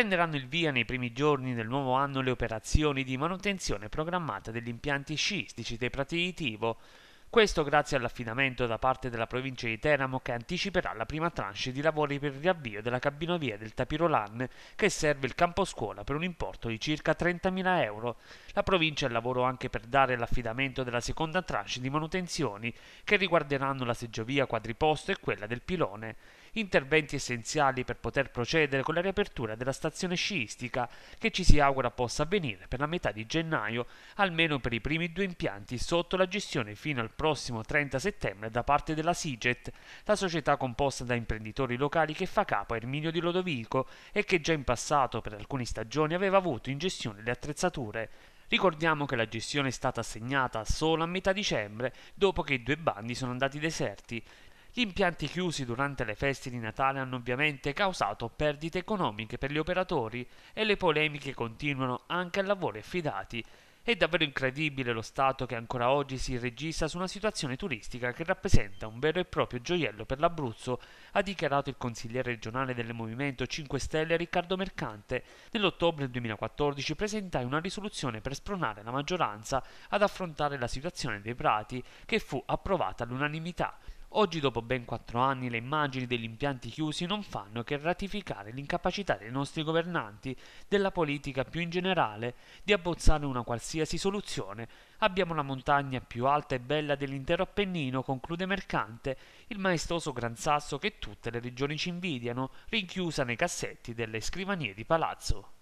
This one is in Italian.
prenderanno il via nei primi giorni del nuovo anno le operazioni di manutenzione programmata degli impianti sciistici dei Prati di Tivo, questo grazie all'affidamento da parte della provincia di Teramo che anticiperà la prima tranche di lavori per il riavvio della cabinovia del Tapirolan che serve il campo scuola per un importo di circa 30.000 euro. La provincia è lavoro anche per dare l'affidamento della seconda tranche di manutenzioni che riguarderanno la seggiovia quadriposto e quella del pilone. Interventi essenziali per poter procedere con la riapertura della stazione sciistica che ci si augura possa avvenire per la metà di gennaio, almeno per i primi due impianti sotto la gestione fino al prossimo 30 settembre da parte della Siget, la società composta da imprenditori locali che fa capo a Erminio di Lodovico e che già in passato per alcune stagioni aveva avuto in gestione le attrezzature. Ricordiamo che la gestione è stata assegnata solo a metà dicembre, dopo che i due bandi sono andati deserti. Gli impianti chiusi durante le feste di Natale hanno ovviamente causato perdite economiche per gli operatori e le polemiche continuano anche al lavoro affidati. È davvero incredibile lo stato che ancora oggi si registra su una situazione turistica che rappresenta un vero e proprio gioiello per l'Abruzzo, ha dichiarato il consigliere regionale del Movimento 5 Stelle Riccardo Mercante. Nell'ottobre 2014 presentai una risoluzione per spronare la maggioranza ad affrontare la situazione dei prati, che fu approvata all'unanimità. Oggi, dopo ben quattro anni, le immagini degli impianti chiusi non fanno che ratificare l'incapacità dei nostri governanti, della politica più in generale, di abbozzare una qualsiasi soluzione. Abbiamo la montagna più alta e bella dell'intero Appennino, conclude Mercante, il maestoso Gran Sasso che tutte le regioni ci invidiano, rinchiusa nei cassetti delle scrivanie di palazzo.